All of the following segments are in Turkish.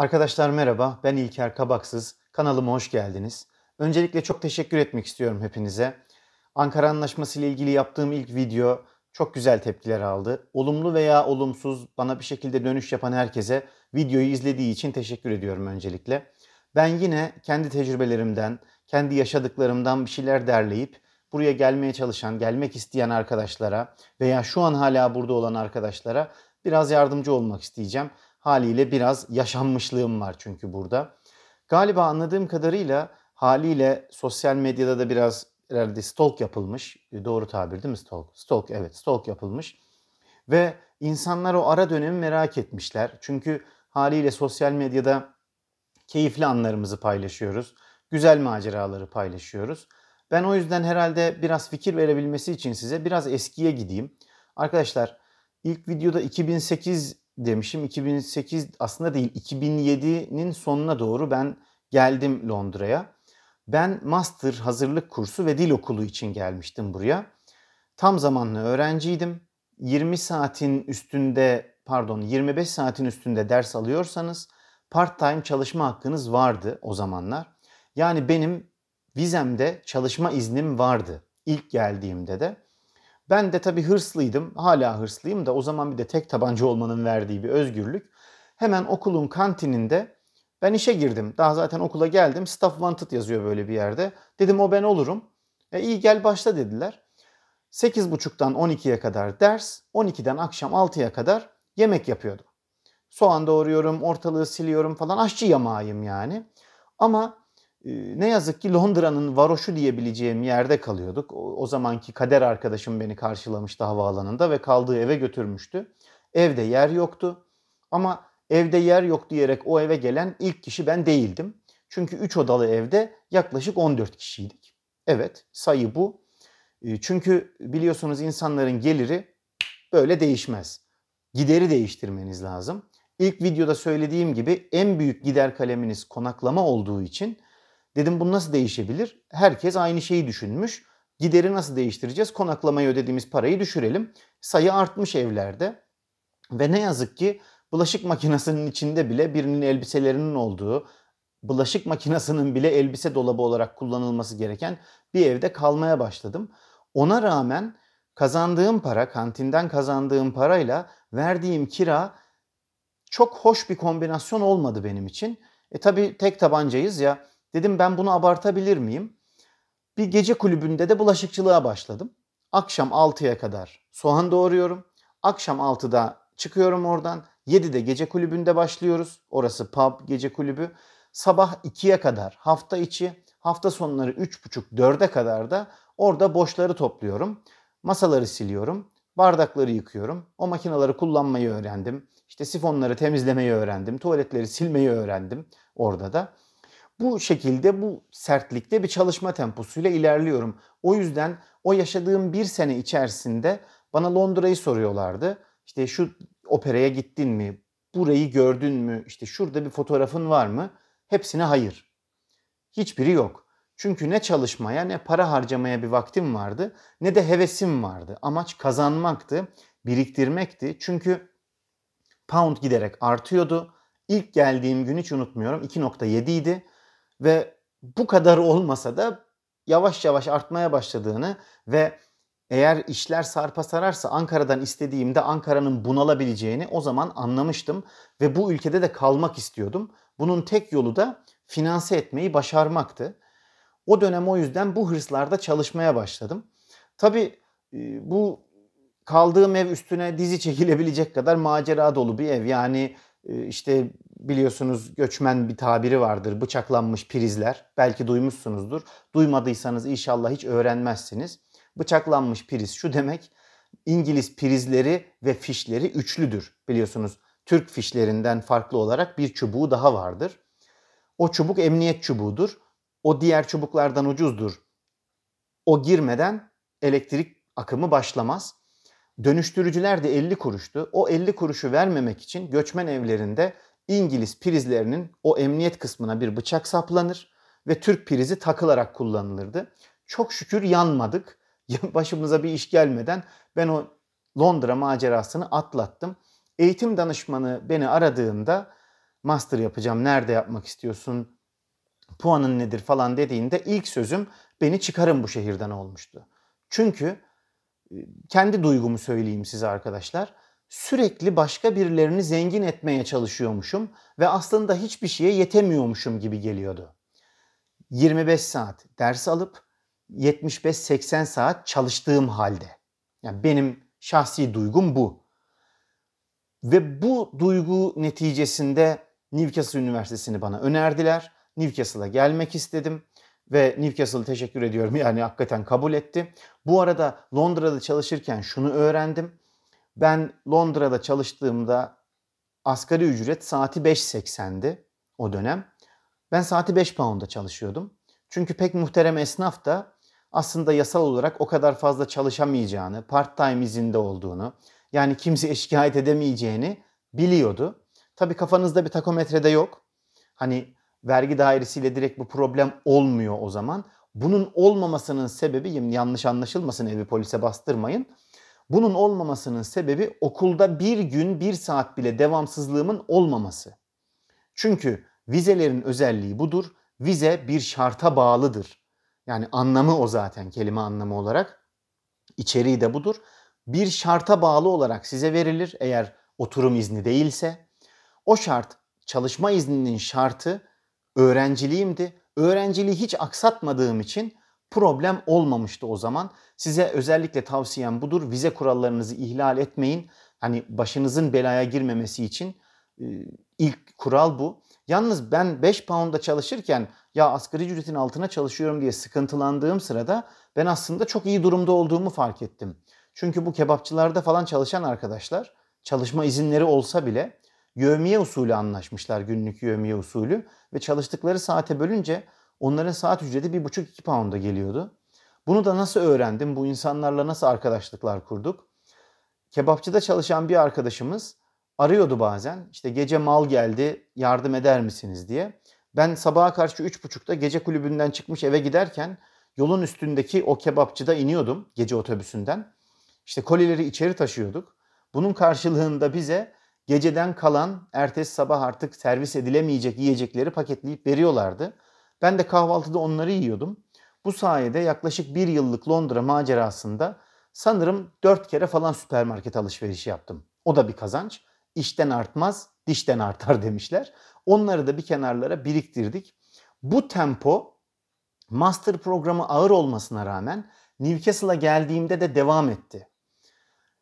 Arkadaşlar merhaba, ben İlker Kabaksız. Kanalıma hoş geldiniz. Öncelikle çok teşekkür etmek istiyorum hepinize. Ankara Anlaşması ile ilgili yaptığım ilk video çok güzel tepkiler aldı. Olumlu veya olumsuz bana bir şekilde dönüş yapan herkese videoyu izlediği için teşekkür ediyorum öncelikle. Ben yine kendi tecrübelerimden, kendi yaşadıklarımdan bir şeyler derleyip buraya gelmeye çalışan, gelmek isteyen arkadaşlara veya şu an hala burada olan arkadaşlara biraz yardımcı olmak isteyeceğim. Haliyle biraz yaşanmışlığım var çünkü burada. Galiba anladığım kadarıyla haliyle sosyal medyada da biraz herhalde stalk yapılmış. E, doğru tabir değil mi stalk? Stalk evet stalk yapılmış. Ve insanlar o ara dönemi merak etmişler. Çünkü haliyle sosyal medyada keyifli anlarımızı paylaşıyoruz. Güzel maceraları paylaşıyoruz. Ben o yüzden herhalde biraz fikir verebilmesi için size biraz eskiye gideyim. Arkadaşlar ilk videoda 2008 demişim. 2008 aslında değil 2007'nin sonuna doğru ben geldim Londra'ya. Ben master hazırlık kursu ve dil okulu için gelmiştim buraya. Tam zamanlı öğrenciydim. 20 saatin üstünde pardon 25 saatin üstünde ders alıyorsanız part time çalışma hakkınız vardı o zamanlar. Yani benim vizemde çalışma iznim vardı ilk geldiğimde de. Ben de tabii hırslıydım. Hala hırslıyım da o zaman bir de tek tabanca olmanın verdiği bir özgürlük. Hemen okulun kantininde ben işe girdim. Daha zaten okula geldim. Staff wanted yazıyor böyle bir yerde. Dedim o ben olurum. E iyi gel başla dediler. 8.30'dan 12'ye kadar ders, 12'den akşam 6'ya kadar yemek yapıyordum. Soğan doğruyorum, ortalığı siliyorum falan. Aşçı yamağıyım yani. Ama ee, ne yazık ki Londra'nın varoşu diyebileceğim yerde kalıyorduk. O, zamanki kader arkadaşım beni karşılamıştı havaalanında ve kaldığı eve götürmüştü. Evde yer yoktu ama evde yer yok diyerek o eve gelen ilk kişi ben değildim. Çünkü 3 odalı evde yaklaşık 14 kişiydik. Evet sayı bu. Ee, çünkü biliyorsunuz insanların geliri böyle değişmez. Gideri değiştirmeniz lazım. İlk videoda söylediğim gibi en büyük gider kaleminiz konaklama olduğu için Dedim bu nasıl değişebilir? Herkes aynı şeyi düşünmüş. Gideri nasıl değiştireceğiz? Konaklamayı ödediğimiz parayı düşürelim. Sayı artmış evlerde. Ve ne yazık ki bulaşık makinesinin içinde bile birinin elbiselerinin olduğu, bulaşık makinesinin bile elbise dolabı olarak kullanılması gereken bir evde kalmaya başladım. Ona rağmen kazandığım para, kantinden kazandığım parayla verdiğim kira çok hoş bir kombinasyon olmadı benim için. E tabi tek tabancayız ya Dedim ben bunu abartabilir miyim? Bir gece kulübünde de bulaşıkçılığa başladım. Akşam 6'ya kadar soğan doğruyorum. Akşam 6'da çıkıyorum oradan. 7'de gece kulübünde başlıyoruz. Orası pub gece kulübü. Sabah 2'ye kadar hafta içi, hafta sonları 3.30-4'e kadar da orada boşları topluyorum. Masaları siliyorum, bardakları yıkıyorum. O makinaları kullanmayı öğrendim. İşte sifonları temizlemeyi öğrendim, tuvaletleri silmeyi öğrendim orada da bu şekilde bu sertlikte bir çalışma temposuyla ilerliyorum. O yüzden o yaşadığım bir sene içerisinde bana Londra'yı soruyorlardı. İşte şu operaya gittin mi? Burayı gördün mü? İşte şurada bir fotoğrafın var mı? Hepsine hayır. Hiçbiri yok. Çünkü ne çalışmaya ne para harcamaya bir vaktim vardı ne de hevesim vardı. Amaç kazanmaktı, biriktirmekti. Çünkü pound giderek artıyordu. İlk geldiğim gün hiç unutmuyorum 2.7 idi ve bu kadar olmasa da yavaş yavaş artmaya başladığını ve eğer işler sarpa sararsa Ankara'dan istediğimde Ankara'nın bunalabileceğini o zaman anlamıştım ve bu ülkede de kalmak istiyordum. Bunun tek yolu da finanse etmeyi başarmaktı. O dönem o yüzden bu hırslarda çalışmaya başladım. Tabi e, bu kaldığım ev üstüne dizi çekilebilecek kadar macera dolu bir ev. Yani ee, işte biliyorsunuz göçmen bir tabiri vardır. Bıçaklanmış prizler. Belki duymuşsunuzdur. Duymadıysanız inşallah hiç öğrenmezsiniz. Bıçaklanmış priz şu demek. İngiliz prizleri ve fişleri üçlüdür. Biliyorsunuz Türk fişlerinden farklı olarak bir çubuğu daha vardır. O çubuk emniyet çubuğudur. O diğer çubuklardan ucuzdur. O girmeden elektrik akımı başlamaz. Dönüştürücüler de 50 kuruştu. O 50 kuruşu vermemek için göçmen evlerinde İngiliz prizlerinin o emniyet kısmına bir bıçak saplanır ve Türk prizi takılarak kullanılırdı. Çok şükür yanmadık. Başımıza bir iş gelmeden ben o Londra macerasını atlattım. Eğitim danışmanı beni aradığında master yapacağım, nerede yapmak istiyorsun, puanın nedir falan dediğinde ilk sözüm beni çıkarın bu şehirden olmuştu. Çünkü kendi duygumu söyleyeyim size arkadaşlar. Sürekli başka birilerini zengin etmeye çalışıyormuşum ve aslında hiçbir şeye yetemiyormuşum gibi geliyordu. 25 saat ders alıp 75-80 saat çalıştığım halde. Yani benim şahsi duygum bu. Ve bu duygu neticesinde Newcastle Üniversitesi'ni bana önerdiler. Newcastle'a gelmek istedim ve Newcastle'a teşekkür ediyorum. Yani hakikaten kabul etti. Bu arada Londra'da çalışırken şunu öğrendim. Ben Londra'da çalıştığımda asgari ücret saati 5.80'di o dönem. Ben saati 5 poundda çalışıyordum. Çünkü pek muhterem esnaf da aslında yasal olarak o kadar fazla çalışamayacağını, part time izinde olduğunu, yani kimseye şikayet edemeyeceğini biliyordu. Tabii kafanızda bir takometre de yok. Hani vergi dairesiyle direkt bu problem olmuyor o zaman. Bunun olmamasının sebebi yanlış anlaşılmasın evi polise bastırmayın. Bunun olmamasının sebebi okulda bir gün bir saat bile devamsızlığımın olmaması. Çünkü vizelerin özelliği budur. Vize bir şarta bağlıdır. Yani anlamı o zaten kelime anlamı olarak. İçeriği de budur. Bir şarta bağlı olarak size verilir eğer oturum izni değilse. O şart çalışma izninin şartı öğrenciliğimdi. Öğrenciliği hiç aksatmadığım için problem olmamıştı o zaman. Size özellikle tavsiyem budur. Vize kurallarınızı ihlal etmeyin. Hani başınızın belaya girmemesi için e, ilk kural bu. Yalnız ben 5 poundda çalışırken ya asgari ücretin altına çalışıyorum diye sıkıntılandığım sırada ben aslında çok iyi durumda olduğumu fark ettim. Çünkü bu kebapçılarda falan çalışan arkadaşlar çalışma izinleri olsa bile yövmiye usulü anlaşmışlar günlük yövmiye usulü ve çalıştıkları saate bölünce onların saat ücreti 1,5-2 pound'a geliyordu. Bunu da nasıl öğrendim? Bu insanlarla nasıl arkadaşlıklar kurduk? Kebapçıda çalışan bir arkadaşımız arıyordu bazen. İşte gece mal geldi yardım eder misiniz diye. Ben sabaha karşı 3.30'da gece kulübünden çıkmış eve giderken yolun üstündeki o kebapçıda iniyordum gece otobüsünden. İşte kolileri içeri taşıyorduk. Bunun karşılığında bize geceden kalan ertesi sabah artık servis edilemeyecek yiyecekleri paketleyip veriyorlardı. Ben de kahvaltıda onları yiyordum. Bu sayede yaklaşık bir yıllık Londra macerasında sanırım dört kere falan süpermarket alışverişi yaptım. O da bir kazanç. İşten artmaz, dişten artar demişler. Onları da bir kenarlara biriktirdik. Bu tempo master programı ağır olmasına rağmen Newcastle'a geldiğimde de devam etti.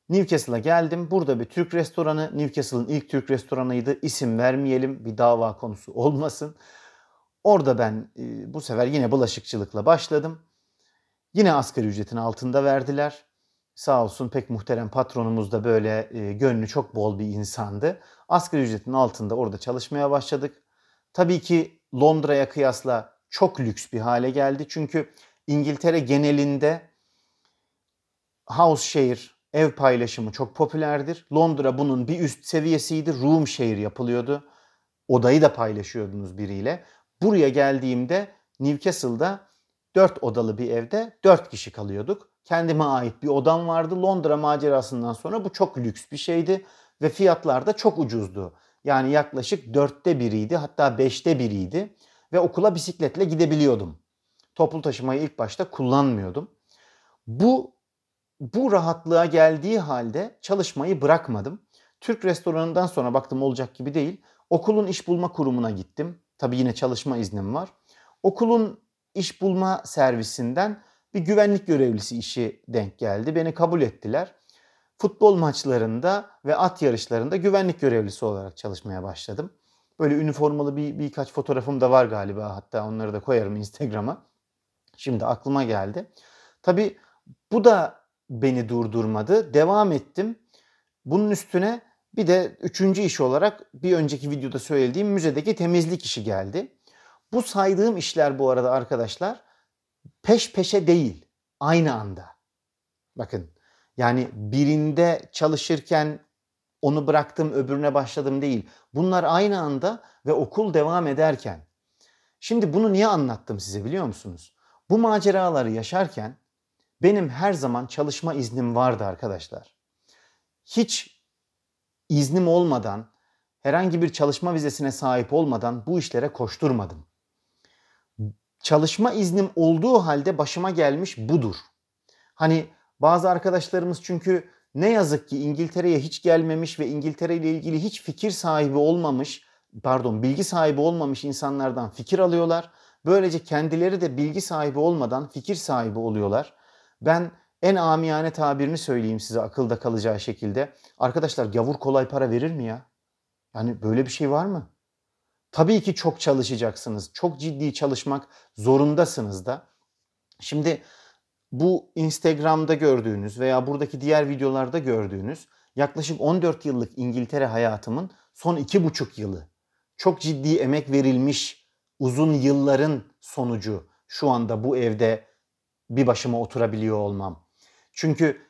Newcastle'a geldim. Burada bir Türk restoranı. Newcastle'ın ilk Türk restoranıydı. İsim vermeyelim. Bir dava konusu olmasın. Orada ben e, bu sefer yine bulaşıkçılıkla başladım. Yine asgari ücretin altında verdiler. Sağ olsun pek muhterem patronumuz da böyle e, gönlü çok bol bir insandı. Asgari ücretin altında orada çalışmaya başladık. Tabii ki Londra'ya kıyasla çok lüks bir hale geldi. Çünkü İngiltere genelinde house share ev paylaşımı çok popülerdir. Londra bunun bir üst seviyesiydi. Room şehir yapılıyordu. Odayı da paylaşıyordunuz biriyle. Buraya geldiğimde Newcastle'da 4 odalı bir evde 4 kişi kalıyorduk. Kendime ait bir odam vardı. Londra macerasından sonra bu çok lüks bir şeydi ve fiyatlar da çok ucuzdu. Yani yaklaşık dörtte biriydi hatta beşte biriydi ve okula bisikletle gidebiliyordum. Toplu taşımayı ilk başta kullanmıyordum. Bu bu rahatlığa geldiği halde çalışmayı bırakmadım. Türk restoranından sonra baktım olacak gibi değil. Okulun iş bulma kurumuna gittim. Tabi yine çalışma iznim var. Okulun iş bulma servisinden bir güvenlik görevlisi işi denk geldi. Beni kabul ettiler. Futbol maçlarında ve at yarışlarında güvenlik görevlisi olarak çalışmaya başladım. Böyle üniformalı bir birkaç fotoğrafım da var galiba hatta onları da koyarım Instagram'a. Şimdi aklıma geldi. Tabi bu da beni durdurmadı. Devam ettim. Bunun üstüne bir de üçüncü iş olarak bir önceki videoda söylediğim müzedeki temizlik işi geldi. Bu saydığım işler bu arada arkadaşlar peş peşe değil aynı anda. Bakın yani birinde çalışırken onu bıraktım öbürüne başladım değil. Bunlar aynı anda ve okul devam ederken. Şimdi bunu niye anlattım size biliyor musunuz? Bu maceraları yaşarken benim her zaman çalışma iznim vardı arkadaşlar. Hiç iznim olmadan, herhangi bir çalışma vizesine sahip olmadan bu işlere koşturmadım. Çalışma iznim olduğu halde başıma gelmiş budur. Hani bazı arkadaşlarımız çünkü ne yazık ki İngiltere'ye hiç gelmemiş ve İngiltere ile ilgili hiç fikir sahibi olmamış, pardon bilgi sahibi olmamış insanlardan fikir alıyorlar. Böylece kendileri de bilgi sahibi olmadan fikir sahibi oluyorlar. Ben en amiyane tabirini söyleyeyim size akılda kalacağı şekilde. Arkadaşlar gavur kolay para verir mi ya? Yani böyle bir şey var mı? Tabii ki çok çalışacaksınız. Çok ciddi çalışmak zorundasınız da. Şimdi bu Instagram'da gördüğünüz veya buradaki diğer videolarda gördüğünüz yaklaşık 14 yıllık İngiltere hayatımın son 2,5 yılı. Çok ciddi emek verilmiş uzun yılların sonucu şu anda bu evde bir başıma oturabiliyor olmam. Çünkü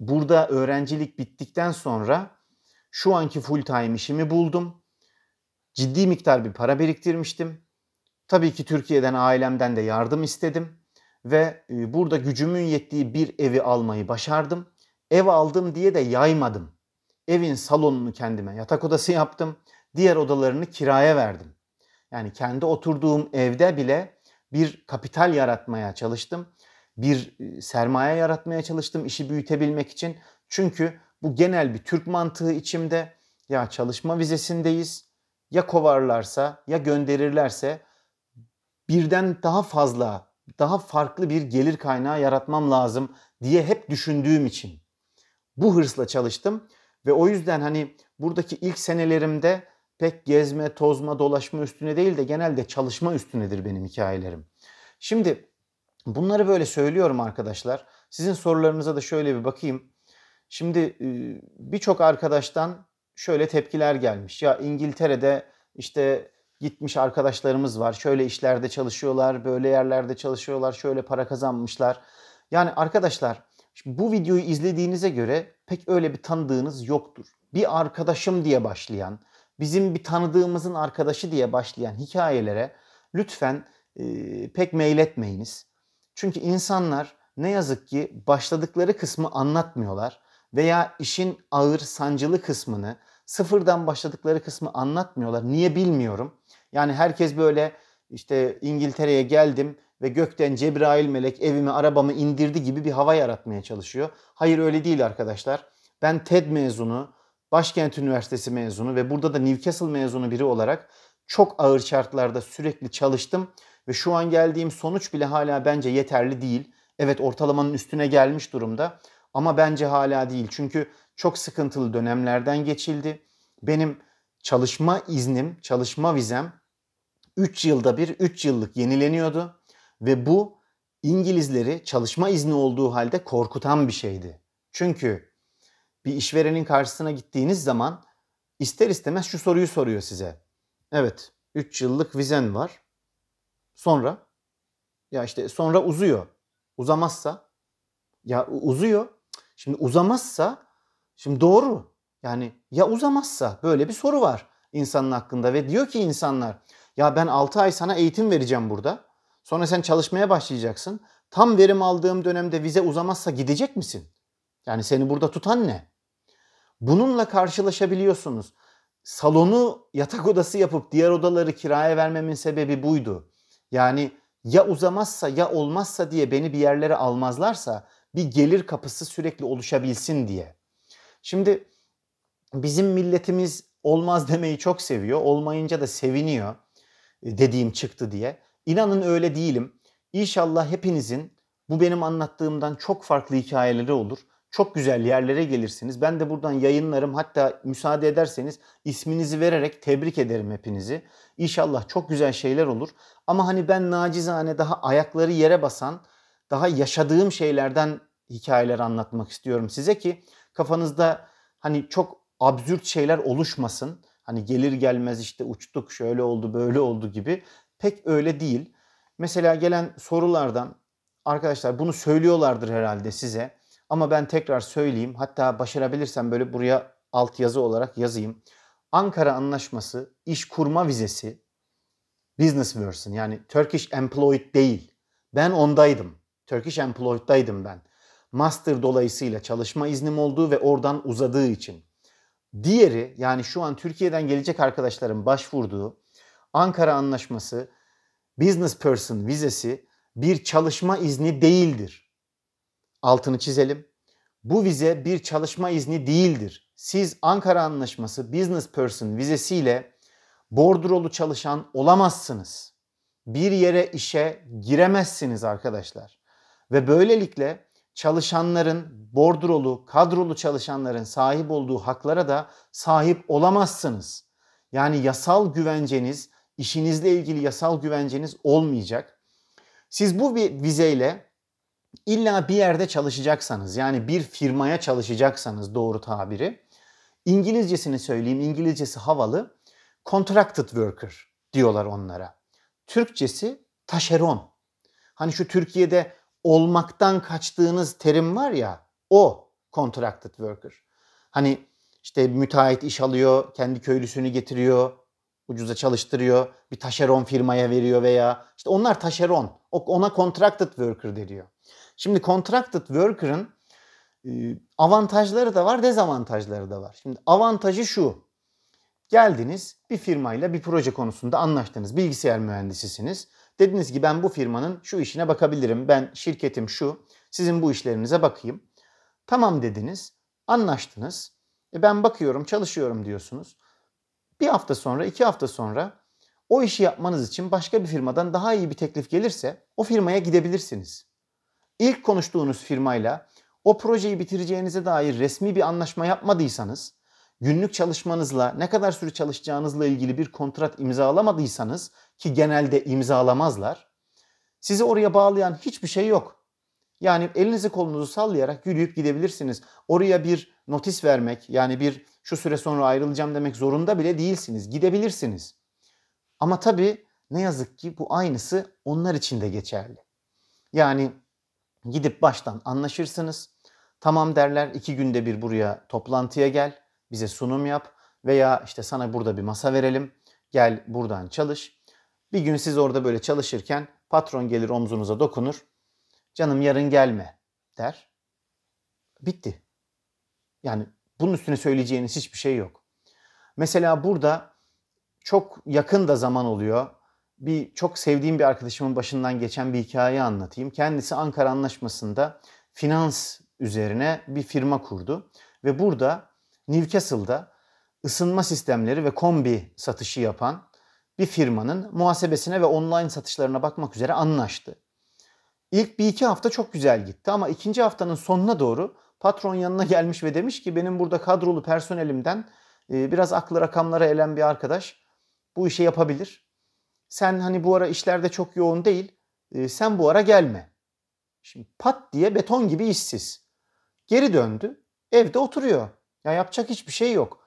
burada öğrencilik bittikten sonra şu anki full time işimi buldum. Ciddi miktar bir para biriktirmiştim. Tabii ki Türkiye'den ailemden de yardım istedim ve e, burada gücümün yettiği bir evi almayı başardım. Ev aldım diye de yaymadım. Evin salonunu kendime yatak odası yaptım. Diğer odalarını kiraya verdim. Yani kendi oturduğum evde bile bir kapital yaratmaya çalıştım. Bir e, sermaye yaratmaya çalıştım işi büyütebilmek için. Çünkü bu genel bir Türk mantığı içimde ya çalışma vizesindeyiz ya kovarlarsa ya gönderirlerse birden daha fazla daha farklı bir gelir kaynağı yaratmam lazım diye hep düşündüğüm için bu hırsla çalıştım ve o yüzden hani buradaki ilk senelerimde pek gezme, tozma, dolaşma üstüne değil de genelde çalışma üstünedir benim hikayelerim. Şimdi bunları böyle söylüyorum arkadaşlar. Sizin sorularınıza da şöyle bir bakayım. Şimdi e, birçok arkadaştan şöyle tepkiler gelmiş. Ya İngiltere'de işte gitmiş arkadaşlarımız var. Şöyle işlerde çalışıyorlar, böyle yerlerde çalışıyorlar, şöyle para kazanmışlar. Yani arkadaşlar bu videoyu izlediğinize göre pek öyle bir tanıdığınız yoktur. Bir arkadaşım diye başlayan, bizim bir tanıdığımızın arkadaşı diye başlayan hikayelere lütfen e, pek meyletmeyiniz. Çünkü insanlar ne yazık ki başladıkları kısmı anlatmıyorlar veya işin ağır sancılı kısmını sıfırdan başladıkları kısmı anlatmıyorlar. Niye bilmiyorum. Yani herkes böyle işte İngiltere'ye geldim ve gökten Cebrail melek evimi arabamı indirdi gibi bir hava yaratmaya çalışıyor. Hayır öyle değil arkadaşlar. Ben TED mezunu, Başkent Üniversitesi mezunu ve burada da Newcastle mezunu biri olarak çok ağır şartlarda sürekli çalıştım ve şu an geldiğim sonuç bile hala bence yeterli değil. Evet ortalamanın üstüne gelmiş durumda ama bence hala değil. Çünkü çok sıkıntılı dönemlerden geçildi. Benim çalışma iznim, çalışma vizem 3 yılda bir 3 yıllık yenileniyordu ve bu İngilizleri çalışma izni olduğu halde korkutan bir şeydi. Çünkü bir işverenin karşısına gittiğiniz zaman ister istemez şu soruyu soruyor size. Evet 3 yıllık vizen var. Sonra ya işte sonra uzuyor. Uzamazsa ya uzuyor. Şimdi uzamazsa şimdi doğru. Yani ya uzamazsa böyle bir soru var insanın hakkında ve diyor ki insanlar ya ben 6 ay sana eğitim vereceğim burada. Sonra sen çalışmaya başlayacaksın. Tam verim aldığım dönemde vize uzamazsa gidecek misin? Yani seni burada tutan ne? Bununla karşılaşabiliyorsunuz. Salonu yatak odası yapıp diğer odaları kiraya vermemin sebebi buydu. Yani ya uzamazsa ya olmazsa diye beni bir yerlere almazlarsa bir gelir kapısı sürekli oluşabilsin diye. Şimdi bizim milletimiz olmaz demeyi çok seviyor. Olmayınca da seviniyor e, dediğim çıktı diye. İnanın öyle değilim. İnşallah hepinizin bu benim anlattığımdan çok farklı hikayeleri olur. Çok güzel yerlere gelirsiniz. Ben de buradan yayınlarım. Hatta müsaade ederseniz isminizi vererek tebrik ederim hepinizi. İnşallah çok güzel şeyler olur. Ama hani ben nacizane daha ayakları yere basan, daha yaşadığım şeylerden hikayeler anlatmak istiyorum size ki kafanızda hani çok absürt şeyler oluşmasın. Hani gelir gelmez işte uçtuk, şöyle oldu, böyle oldu gibi. Pek öyle değil. Mesela gelen sorulardan arkadaşlar bunu söylüyorlardır herhalde size. Ama ben tekrar söyleyeyim. Hatta başarabilirsem böyle buraya alt yazı olarak yazayım. Ankara Anlaşması iş kurma vizesi business version yani Turkish employed değil. Ben ondaydım. Turkish employed'daydım ben. Master dolayısıyla çalışma iznim olduğu ve oradan uzadığı için. Diğeri yani şu an Türkiye'den gelecek arkadaşların başvurduğu Ankara Anlaşması business person vizesi bir çalışma izni değildir altını çizelim. Bu vize bir çalışma izni değildir. Siz Ankara Anlaşması Business Person vizesiyle bordrolu çalışan olamazsınız. Bir yere işe giremezsiniz arkadaşlar. Ve böylelikle çalışanların, bordrolu, kadrolu çalışanların sahip olduğu haklara da sahip olamazsınız. Yani yasal güvenceniz, işinizle ilgili yasal güvenceniz olmayacak. Siz bu bir vizeyle İlla bir yerde çalışacaksanız yani bir firmaya çalışacaksanız doğru tabiri İngilizcesini söyleyeyim İngilizcesi havalı contracted worker diyorlar onlara. Türkçesi taşeron. Hani şu Türkiye'de olmaktan kaçtığınız terim var ya o contracted worker. Hani işte müteahhit iş alıyor, kendi köylüsünü getiriyor, ucuza çalıştırıyor, bir taşeron firmaya veriyor veya işte onlar taşeron. Ona contracted worker deniyor. Şimdi contracted worker'ın e, avantajları da var, dezavantajları da var. Şimdi avantajı şu. Geldiniz bir firmayla bir proje konusunda anlaştınız. Bilgisayar mühendisisiniz. Dediniz ki ben bu firmanın şu işine bakabilirim. Ben şirketim şu. Sizin bu işlerinize bakayım. Tamam dediniz. Anlaştınız. E ben bakıyorum, çalışıyorum diyorsunuz. Bir hafta sonra, iki hafta sonra o işi yapmanız için başka bir firmadan daha iyi bir teklif gelirse o firmaya gidebilirsiniz. İlk konuştuğunuz firmayla o projeyi bitireceğinize dair resmi bir anlaşma yapmadıysanız, günlük çalışmanızla ne kadar süre çalışacağınızla ilgili bir kontrat imzalamadıysanız ki genelde imzalamazlar, sizi oraya bağlayan hiçbir şey yok. Yani elinizi kolunuzu sallayarak yürüyüp gidebilirsiniz. Oraya bir notis vermek yani bir şu süre sonra ayrılacağım demek zorunda bile değilsiniz. Gidebilirsiniz. Ama tabii ne yazık ki bu aynısı onlar için de geçerli. Yani gidip baştan anlaşırsınız. Tamam derler iki günde bir buraya toplantıya gel, bize sunum yap veya işte sana burada bir masa verelim, gel buradan çalış. Bir gün siz orada böyle çalışırken patron gelir omzunuza dokunur, canım yarın gelme der. Bitti. Yani bunun üstüne söyleyeceğiniz hiçbir şey yok. Mesela burada çok yakın da zaman oluyor. Bir çok sevdiğim bir arkadaşımın başından geçen bir hikaye anlatayım. Kendisi Ankara Anlaşması'nda finans üzerine bir firma kurdu ve burada Newcastle'da ısınma sistemleri ve kombi satışı yapan bir firmanın muhasebesine ve online satışlarına bakmak üzere anlaştı. İlk bir iki hafta çok güzel gitti ama ikinci haftanın sonuna doğru patron yanına gelmiş ve demiş ki benim burada kadrolu personelimden biraz aklı rakamlara elen bir arkadaş bu işi yapabilir. Sen hani bu ara işlerde çok yoğun değil. E, sen bu ara gelme. Şimdi pat diye beton gibi işsiz. Geri döndü. Evde oturuyor. Ya yapacak hiçbir şey yok.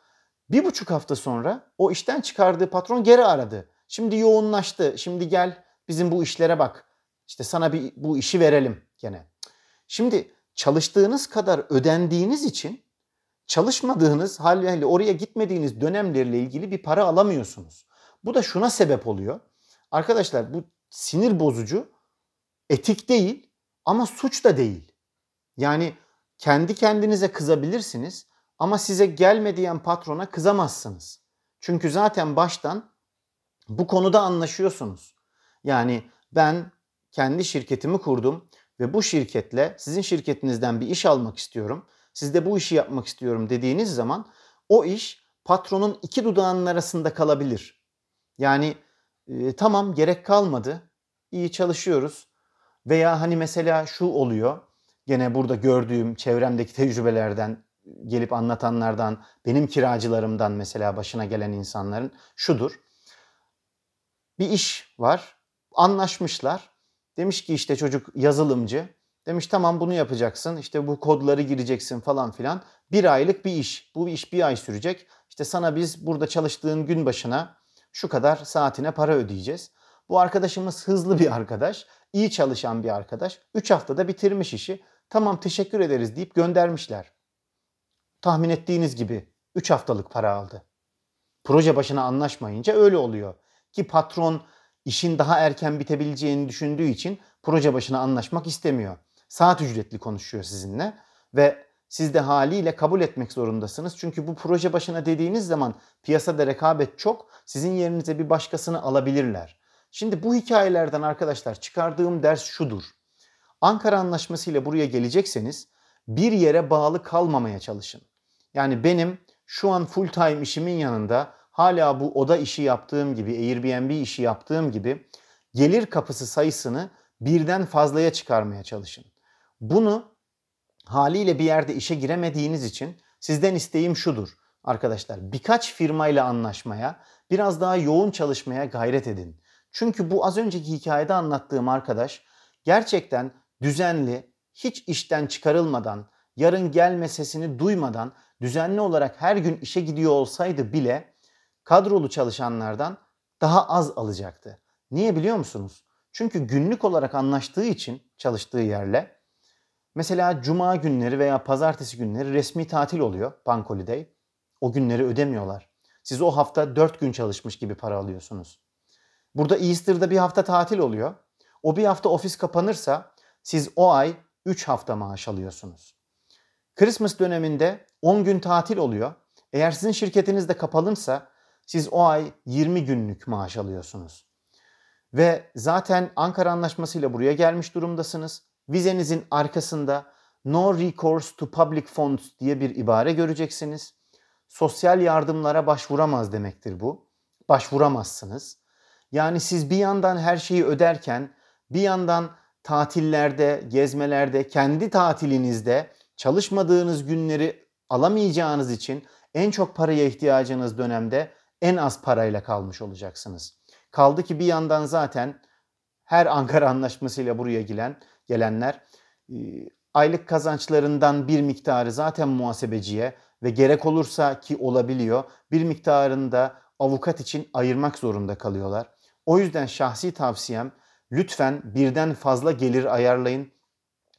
Bir buçuk hafta sonra o işten çıkardığı patron geri aradı. Şimdi yoğunlaştı. Şimdi gel bizim bu işlere bak. İşte sana bir bu işi verelim gene. Şimdi çalıştığınız kadar ödendiğiniz için çalışmadığınız haliyle oraya gitmediğiniz dönemlerle ilgili bir para alamıyorsunuz. Bu da şuna sebep oluyor. Arkadaşlar bu sinir bozucu etik değil ama suç da değil. Yani kendi kendinize kızabilirsiniz ama size gelme diyen patrona kızamazsınız. Çünkü zaten baştan bu konuda anlaşıyorsunuz. Yani ben kendi şirketimi kurdum ve bu şirketle sizin şirketinizden bir iş almak istiyorum. Siz de bu işi yapmak istiyorum dediğiniz zaman o iş patronun iki dudağının arasında kalabilir. Yani e, tamam gerek kalmadı. İyi çalışıyoruz. Veya hani mesela şu oluyor. Gene burada gördüğüm çevremdeki tecrübelerden gelip anlatanlardan, benim kiracılarımdan mesela başına gelen insanların şudur. Bir iş var. Anlaşmışlar. Demiş ki işte çocuk yazılımcı. Demiş tamam bunu yapacaksın. İşte bu kodları gireceksin falan filan. Bir aylık bir iş. Bu iş bir ay sürecek. İşte sana biz burada çalıştığın gün başına şu kadar saatine para ödeyeceğiz. Bu arkadaşımız hızlı bir arkadaş, iyi çalışan bir arkadaş. 3 haftada bitirmiş işi. Tamam teşekkür ederiz deyip göndermişler. Tahmin ettiğiniz gibi 3 haftalık para aldı. Proje başına anlaşmayınca öyle oluyor. Ki patron işin daha erken bitebileceğini düşündüğü için proje başına anlaşmak istemiyor. Saat ücretli konuşuyor sizinle ve siz de haliyle kabul etmek zorundasınız. Çünkü bu proje başına dediğiniz zaman piyasada rekabet çok. Sizin yerinize bir başkasını alabilirler. Şimdi bu hikayelerden arkadaşlar çıkardığım ders şudur. Ankara Anlaşması ile buraya gelecekseniz bir yere bağlı kalmamaya çalışın. Yani benim şu an full time işimin yanında hala bu oda işi yaptığım gibi, Airbnb işi yaptığım gibi gelir kapısı sayısını birden fazlaya çıkarmaya çalışın. Bunu haliyle bir yerde işe giremediğiniz için sizden isteğim şudur arkadaşlar. Birkaç firmayla anlaşmaya, biraz daha yoğun çalışmaya gayret edin. Çünkü bu az önceki hikayede anlattığım arkadaş gerçekten düzenli, hiç işten çıkarılmadan, yarın gelme sesini duymadan düzenli olarak her gün işe gidiyor olsaydı bile kadrolu çalışanlardan daha az alacaktı. Niye biliyor musunuz? Çünkü günlük olarak anlaştığı için çalıştığı yerle Mesela cuma günleri veya pazartesi günleri resmi tatil oluyor bank holiday. O günleri ödemiyorlar. Siz o hafta 4 gün çalışmış gibi para alıyorsunuz. Burada Easter'da bir hafta tatil oluyor. O bir hafta ofis kapanırsa siz o ay 3 hafta maaş alıyorsunuz. Christmas döneminde 10 gün tatil oluyor. Eğer sizin şirketiniz de kapalıysa siz o ay 20 günlük maaş alıyorsunuz. Ve zaten Ankara Anlaşması ile buraya gelmiş durumdasınız. Vizenizin arkasında No Recourse to Public Funds diye bir ibare göreceksiniz. Sosyal yardımlara başvuramaz demektir bu. Başvuramazsınız. Yani siz bir yandan her şeyi öderken bir yandan tatillerde, gezmelerde, kendi tatilinizde çalışmadığınız günleri alamayacağınız için en çok paraya ihtiyacınız dönemde en az parayla kalmış olacaksınız. Kaldı ki bir yandan zaten her Ankara anlaşmasıyla buraya gelen gelenler ee, aylık kazançlarından bir miktarı zaten muhasebeciye ve gerek olursa ki olabiliyor bir miktarını da avukat için ayırmak zorunda kalıyorlar. O yüzden şahsi tavsiyem lütfen birden fazla gelir ayarlayın.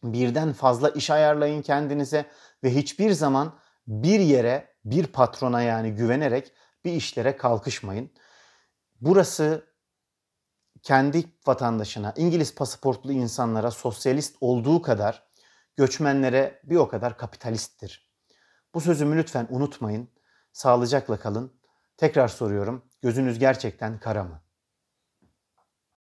Birden fazla iş ayarlayın kendinize ve hiçbir zaman bir yere, bir patrona yani güvenerek bir işlere kalkışmayın. Burası kendi vatandaşına, İngiliz pasaportlu insanlara sosyalist olduğu kadar göçmenlere bir o kadar kapitalisttir. Bu sözümü lütfen unutmayın. Sağlıcakla kalın. Tekrar soruyorum. Gözünüz gerçekten kara mı?